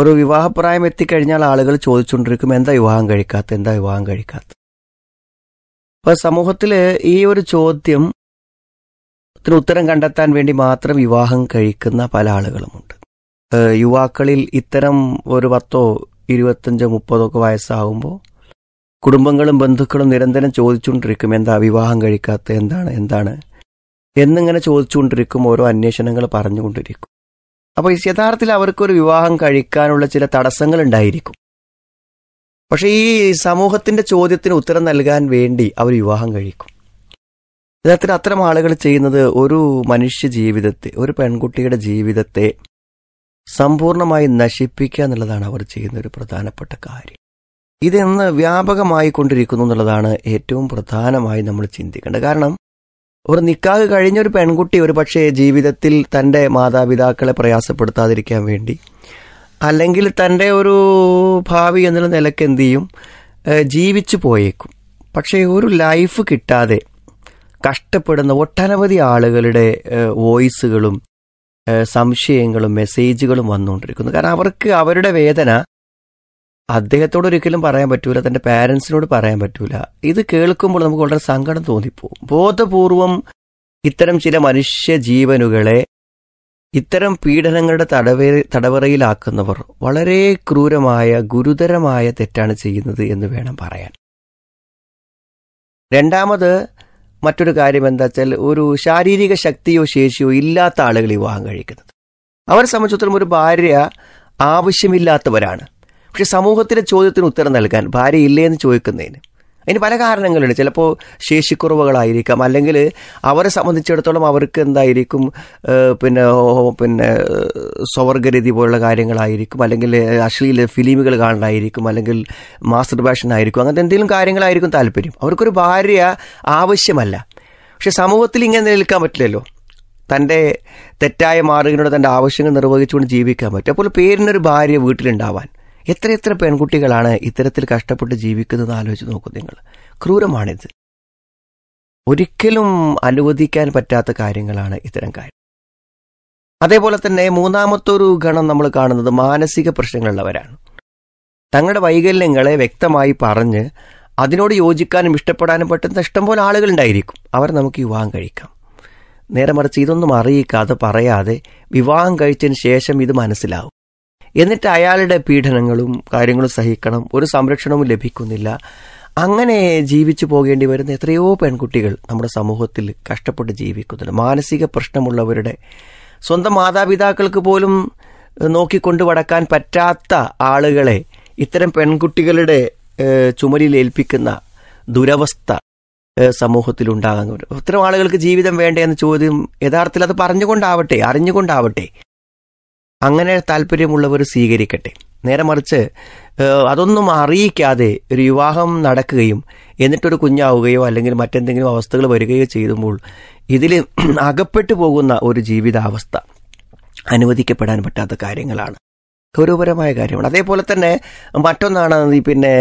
ഒരു വിവാഹപ്രായം എത്തിക്കഴിഞ്ഞാൽ ആളുകൾ ചോദിച്ചുകൊണ്ടിരിക്കും എന്താ വിവാഹം കഴിക്കാത്ത എന്താ വിവാഹം കഴിക്കാത്ത അപ്പൊ സമൂഹത്തില് ഈ ഒരു ചോദ്യം ഉത്തരം കണ്ടെത്താൻ വേണ്ടി മാത്രം വിവാഹം കഴിക്കുന്ന പല ആളുകളുമുണ്ട് യുവാക്കളിൽ ഇത്തരം ഒരു പത്തോ ഇരുപത്തഞ്ചോ മുപ്പതോ ഒക്കെ വയസ്സാകുമ്പോൾ കുടുംബങ്ങളും ബന്ധുക്കളും നിരന്തരം ചോദിച്ചുകൊണ്ടിരിക്കും എന്താ വിവാഹം കഴിക്കാത്ത എന്താണ് എന്താണ് എന്നിങ്ങനെ ചോദിച്ചുകൊണ്ടിരിക്കും ഓരോ അന്വേഷണങ്ങൾ പറഞ്ഞുകൊണ്ടിരിക്കും അപ്പോൾ യഥാർത്ഥത്തിൽ അവർക്കൊരു വിവാഹം കഴിക്കാനുള്ള ചില തടസ്സങ്ങൾ ഉണ്ടായിരിക്കും പക്ഷേ ഈ സമൂഹത്തിൻ്റെ ചോദ്യത്തിന് ഉത്തരം നൽകാൻ വേണ്ടി അവർ വിവാഹം കഴിക്കും യഥാർത്ഥത്തിൽ അത്തരം ആളുകൾ ചെയ്യുന്നത് ഒരു മനുഷ്യ ജീവിതത്തെ ഒരു പെൺകുട്ടിയുടെ ജീവിതത്തെ സമ്പൂർണമായി നശിപ്പിക്കുക എന്നുള്ളതാണ് അവർ ചെയ്യുന്ന ഒരു പ്രധാനപ്പെട്ട കാര്യം ഇതെന്ന് വ്യാപകമായി കൊണ്ടിരിക്കുന്നു എന്നുള്ളതാണ് ഏറ്റവും പ്രധാനമായി നമ്മൾ ചിന്തിക്കേണ്ടത് കാരണം ഒരു നിക്കാഹ് കഴിഞ്ഞ ഒരു പെൺകുട്ടി ഒരു പക്ഷേ ജീവിതത്തിൽ തൻ്റെ മാതാപിതാക്കളെ പ്രയാസപ്പെടുത്താതിരിക്കാൻ വേണ്ടി അല്ലെങ്കിൽ തൻ്റെ ഒരു ഭാവി എന്നുള്ള നിലക്ക് എന്തു ചെയ്യും ജീവിച്ചു പോയേക്കും പക്ഷേ ഒരു ലൈഫ് കിട്ടാതെ കഷ്ടപ്പെടുന്ന ഒട്ടനവധി ആളുകളുടെ വോയിസുകളും സംശയങ്ങളും മെസ്സേജുകളും വന്നുകൊണ്ടിരിക്കുന്നു കാരണം അവർക്ക് അവരുടെ വേദന അദ്ദേഹത്തോട് ഒരിക്കലും പറയാൻ പറ്റൂല തന്റെ പാരൻസിനോട് പറയാൻ പറ്റൂല ഇത് കേൾക്കുമ്പോൾ നമുക്ക് വളരെ സങ്കടം തോന്നിപ്പോവും ബോധപൂർവം ഇത്തരം ചില മനുഷ്യ ജീവനുകളെ ഇത്തരം പീഡനങ്ങളുടെ തടവേ തടവറയിലാക്കുന്നവർ വളരെ ക്രൂരമായ ഗുരുതരമായ തെറ്റാണ് ചെയ്യുന്നത് എന്ന് വേണം പറയാൻ രണ്ടാമത് മറ്റൊരു കാര്യം എന്താ വെച്ചാൽ ഒരു ശാരീരിക ശക്തിയോ ശേഷിയോ ഇല്ലാത്ത ആളുകൾ വിവാഹം കഴിക്കുന്നത് അവരെ സംബന്ധിച്ചിടത്തോളം ഒരു ഭാര്യ ആവശ്യമില്ലാത്തവരാണ് പക്ഷെ സമൂഹത്തിൻ്റെ ചോദ്യത്തിന് ഉത്തരം നൽകാൻ ഭാര്യ ഇല്ലേ എന്ന് ചോദിക്കുന്നതിന് അതിന് പല കാരണങ്ങളുണ്ട് ചിലപ്പോൾ ശേഷിക്കുറവുകളായിരിക്കാം അല്ലെങ്കിൽ അവരെ സംബന്ധിച്ചിടത്തോളം അവർക്ക് എന്തായിരിക്കും പിന്നെ പിന്നെ സ്വർഗരീതി പോലുള്ള കാര്യങ്ങളായിരിക്കും അല്ലെങ്കിൽ അശ്ലീല ഫിലിമുകൾ കാണണമായിരിക്കും അല്ലെങ്കിൽ മാസ്റ്റർ പാഷൻ ആയിരിക്കും അങ്ങനത്തെ എന്തെങ്കിലും കാര്യങ്ങളായിരിക്കും താല്പര്യം അവർക്കൊരു ഭാര്യ ആവശ്യമല്ല പക്ഷെ സമൂഹത്തിൽ ഇങ്ങനെ നിലനിൽക്കാൻ പറ്റില്ലല്ലോ തൻ്റെ തെറ്റായ മാർഗിനോട് തൻ്റെ ആവശ്യങ്ങൾ നിർവഹിച്ചുകൊണ്ട് ജീവിക്കാൻ പറ്റും അപ്പോൾ പേരിനൊരു ഭാര്യ വീട്ടിലുണ്ടാവാൻ എത്രയെത്ര പെൺകുട്ടികളാണ് ഇത്തരത്തിൽ കഷ്ടപ്പെട്ട് ജീവിക്കുന്നത് ആലോചിച്ച് നോക്കൂ നിങ്ങൾ ക്രൂരമാണിത് ഒരിക്കലും അനുവദിക്കാൻ പറ്റാത്ത കാര്യങ്ങളാണ് ഇത്തരം കാര്യം അതേപോലെ തന്നെ മൂന്നാമത്തെ ഒരു ഗണം നമ്മൾ കാണുന്നത് മാനസിക പ്രശ്നങ്ങളുള്ളവരാണ് തങ്ങളുടെ വൈകല്യങ്ങളെ വ്യക്തമായി പറഞ്ഞ് അതിനോട് യോജിക്കാനും ഇഷ്ടപ്പെടാനും പറ്റുന്ന ഇഷ്ടംപോലെ ആളുകളുണ്ടായിരിക്കും അവർ നമുക്ക് വിവാഹം കഴിക്കാം നേരെ മറിച്ച് ഇതൊന്നും അറിയിക്കാതെ പറയാതെ വിവാഹം കഴിച്ചതിന് ശേഷം ഇത് മനസ്സിലാവും എന്നിട്ട് അയാളുടെ പീഡനങ്ങളും കാര്യങ്ങളും സഹിക്കണം ഒരു സംരക്ഷണവും ലഭിക്കുന്നില്ല അങ്ങനെ ജീവിച്ചു പോകേണ്ടി വരുന്ന എത്രയോ പെൺകുട്ടികൾ നമ്മുടെ സമൂഹത്തിൽ കഷ്ടപ്പെട്ട് ജീവിക്കുന്നുണ്ട് മാനസിക പ്രശ്നമുള്ളവരുടെ സ്വന്തം മാതാപിതാക്കൾക്ക് പോലും നോക്കിക്കൊണ്ട് വടക്കാൻ പറ്റാത്ത ആളുകളെ ഇത്തരം പെൺകുട്ടികളുടെ ചുമലിൽ ഏൽപ്പിക്കുന്ന ദുരവസ്ഥ സമൂഹത്തിലുണ്ടാകുന്നുണ്ട് ഇത്തരം ആളുകൾക്ക് ജീവിതം വേണ്ടേ എന്ന ചോദ്യം യഥാർത്ഥത്തിൽ അത് പറഞ്ഞുകൊണ്ടാവട്ടെ അറിഞ്ഞുകൊണ്ടാവട്ടെ അങ്ങനെ താല്പര്യമുള്ളവർ സ്വീകരിക്കട്ടെ നേരെ മറിച്ച് അതൊന്നും അറിയിക്കാതെ ഒരു വിവാഹം നടക്കുകയും എന്നിട്ടൊരു കുഞ്ഞാവുകയോ അല്ലെങ്കിൽ മറ്റെന്തെങ്കിലും അവസ്ഥകൾ വരികയോ ചെയ്യുമ്പോൾ ഇതിൽ അകപ്പെട്ടു പോകുന്ന ഒരു ജീവിതാവസ്ഥ അനുവദിക്കപ്പെടാൻ പറ്റാത്ത കാര്യങ്ങളാണ് ഗൗരവപരമായ കാര്യമാണ് അതേപോലെ തന്നെ മറ്റൊന്നാണ് പിന്നെ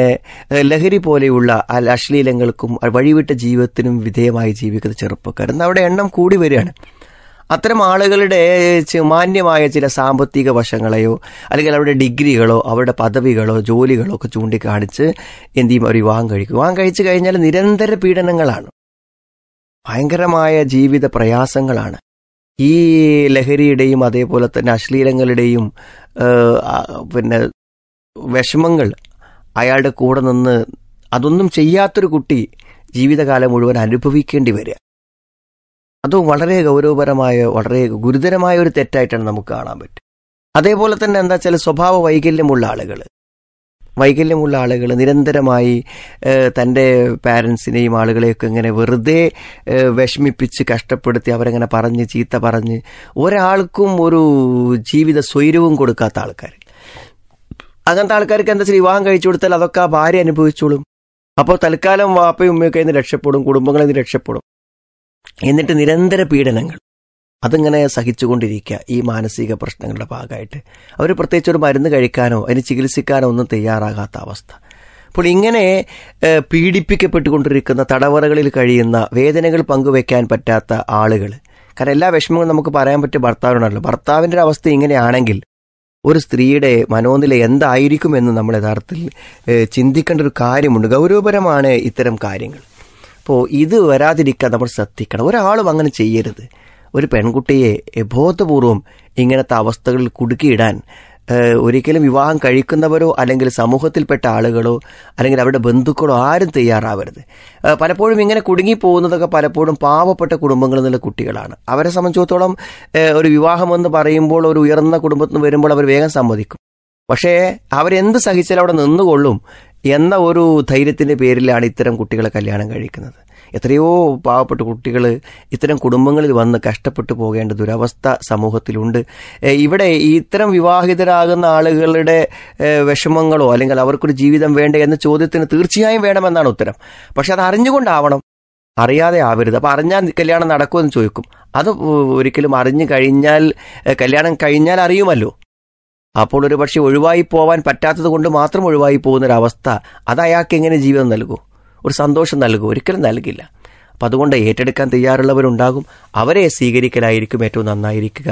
ലഹരി പോലെയുള്ള അശ്ലീലങ്ങൾക്കും വഴിവിട്ട ജീവിതത്തിനും വിധേയമായി ജീവിക്കുന്ന ചെറുപ്പക്കാരൻ അവിടെ എണ്ണം കൂടി വരികയാണ് അത്തരം ആളുകളുടെ മാന്യമായ ചില സാമ്പത്തിക വശങ്ങളെയോ അല്ലെങ്കിൽ അവരുടെ ഡിഗ്രികളോ അവരുടെ പദവികളോ ജോലികളോ ഒക്കെ ചൂണ്ടിക്കാണിച്ച് എന്ത് ചെയ്യും അവർ വിവാഹം കഴിക്കും വിവാഹം കഴിച്ചു കഴിഞ്ഞാൽ നിരന്തര പീഡനങ്ങളാണ് ഭയങ്കരമായ ജീവിത പ്രയാസങ്ങളാണ് ഈ ലഹരിയുടെയും അതേപോലെ തന്നെ അശ്ലീലങ്ങളുടെയും പിന്നെ വിഷമങ്ങൾ അയാളുടെ കൂടെ നിന്ന് അതൊന്നും ചെയ്യാത്തൊരു കുട്ടി ജീവിതകാലം മുഴുവൻ അനുഭവിക്കേണ്ടി വരിക അതും വളരെ ഗൗരവപരമായ വളരെ ഗുരുതരമായ ഒരു തെറ്റായിട്ടാണ് നമുക്ക് കാണാൻ പറ്റും അതേപോലെ തന്നെ എന്താ വെച്ചാൽ സ്വഭാവ വൈകല്യമുള്ള ആളുകൾ വൈകല്യമുള്ള ആളുകൾ നിരന്തരമായി തൻ്റെ പാരൻസിനെയും ആളുകളെയൊക്കെ ഇങ്ങനെ വെറുതെ വിഷമിപ്പിച്ച് കഷ്ടപ്പെടുത്തി അവരങ്ങനെ പറഞ്ഞ് ചീത്ത പറഞ്ഞ് ഒരാൾക്കും ഒരു ജീവിത സ്വൈര്യവും കൊടുക്കാത്ത ആൾക്കാർ അങ്ങനത്തെ ആൾക്കാർക്ക് എന്താ വെച്ചാൽ വിവാഹം കഴിച്ചു കൊടുത്താൽ അതൊക്കെ ആ ഭാര്യ അനുഭവിച്ചോളും അപ്പോൾ തൽക്കാലം വാപ്പയും ഉമ്മയൊക്കെ ഇന്ന് രക്ഷപ്പെടും കുടുംബങ്ങളിൽ നിന്ന് രക്ഷപ്പെടും എന്നിട്ട് നിരന്തര പീഡനങ്ങൾ അതിങ്ങനെ സഹിച്ചുകൊണ്ടിരിക്കുക ഈ മാനസിക പ്രശ്നങ്ങളുടെ ഭാഗമായിട്ട് അവർ പ്രത്യേകിച്ച് ഒരു മരുന്ന് കഴിക്കാനോ അതിന് ചികിത്സിക്കാനോ ഒന്നും തയ്യാറാകാത്ത അവസ്ഥ അപ്പോൾ ഇങ്ങനെ പീഡിപ്പിക്കപ്പെട്ടുകൊണ്ടിരിക്കുന്ന തടവറകളിൽ കഴിയുന്ന വേദനകൾ പങ്കുവെക്കാൻ പറ്റാത്ത ആളുകൾ കാരണം എല്ലാ വിഷമങ്ങളും നമുക്ക് പറയാൻ പറ്റിയ ഭർത്താവിനാണല്ലോ ഭർത്താവിൻ്റെ ഒരു അവസ്ഥ ഇങ്ങനെയാണെങ്കിൽ ഒരു സ്ത്രീയുടെ മനോനില എന്തായിരിക്കുമെന്ന് നമ്മൾ യഥാർത്ഥത്തിൽ ചിന്തിക്കേണ്ട ഒരു കാര്യമുണ്ട് ഗൗരവപരമാണ് ഇത്തരം കാര്യങ്ങൾ അപ്പോൾ ഇത് വരാതിരിക്കാൻ നമ്മൾ ശ്രദ്ധിക്കണം ഒരാളും അങ്ങനെ ചെയ്യരുത് ഒരു പെൺകുട്ടിയെ ബോധപൂർവം ഇങ്ങനത്തെ അവസ്ഥകളിൽ കുടുക്കിയിടാൻ ഒരിക്കലും വിവാഹം കഴിക്കുന്നവരോ അല്ലെങ്കിൽ സമൂഹത്തിൽപ്പെട്ട ആളുകളോ അല്ലെങ്കിൽ അവരുടെ ബന്ധുക്കളോ ആരും തയ്യാറാവരുത് പലപ്പോഴും ഇങ്ങനെ കുടുങ്ങി പലപ്പോഴും പാവപ്പെട്ട കുടുംബങ്ങളിൽ നിന്നുള്ള കുട്ടികളാണ് അവരെ സംബന്ധിച്ചിടത്തോളം ഒരു വിവാഹം എന്ന് പറയുമ്പോൾ ഒരു ഉയർന്ന കുടുംബത്തിൽ നിന്ന് വരുമ്പോൾ അവർ വേഗം സമ്മതിക്കും പക്ഷേ അവരെന്ത് സഹിച്ചാലും അവിടെ നിന്നുകൊള്ളും എന്ന ഒരു ധൈര്യത്തിൻ്റെ പേരിലാണ് ഇത്തരം കുട്ടികളെ കല്യാണം കഴിക്കുന്നത് എത്രയോ പാവപ്പെട്ട കുട്ടികൾ ഇത്തരം കുടുംബങ്ങളിൽ വന്ന് കഷ്ടപ്പെട്ടു പോകേണ്ട ദുരവസ്ഥ സമൂഹത്തിലുണ്ട് ഇവിടെ ഇത്തരം വിവാഹിതരാകുന്ന ആളുകളുടെ വിഷമങ്ങളോ അല്ലെങ്കിൽ അവർക്കൊരു ജീവിതം വേണ്ടേ എന്ന ചോദ്യത്തിന് തീർച്ചയായും വേണമെന്നാണ് ഉത്തരം പക്ഷെ അത് അറിഞ്ഞുകൊണ്ടാവണം അറിയാതെ ആവരുത് അപ്പോൾ അറിഞ്ഞാൽ കല്യാണം നടക്കുമെന്ന് ചോദിക്കും അത് ഒരിക്കലും അറിഞ്ഞു കഴിഞ്ഞാൽ കല്യാണം കഴിഞ്ഞാൽ അറിയുമല്ലോ അപ്പോൾ ഒരുപക്ഷെ ഒഴിവായി പോവാൻ പറ്റാത്തത് കൊണ്ട് മാത്രം ഒഴിവായി പോകുന്നൊരവസ്ഥ അത് അയാൾക്ക് എങ്ങനെ ജീവിതം നൽകൂ ഒരു സന്തോഷം നൽകൂ ഒരിക്കലും നൽകില്ല അപ്പം അതുകൊണ്ട് ഏറ്റെടുക്കാൻ തയ്യാറുള്ളവരുണ്ടാകും അവരെ സ്വീകരിക്കലായിരിക്കും ഏറ്റവും നന്നായിരിക്കുക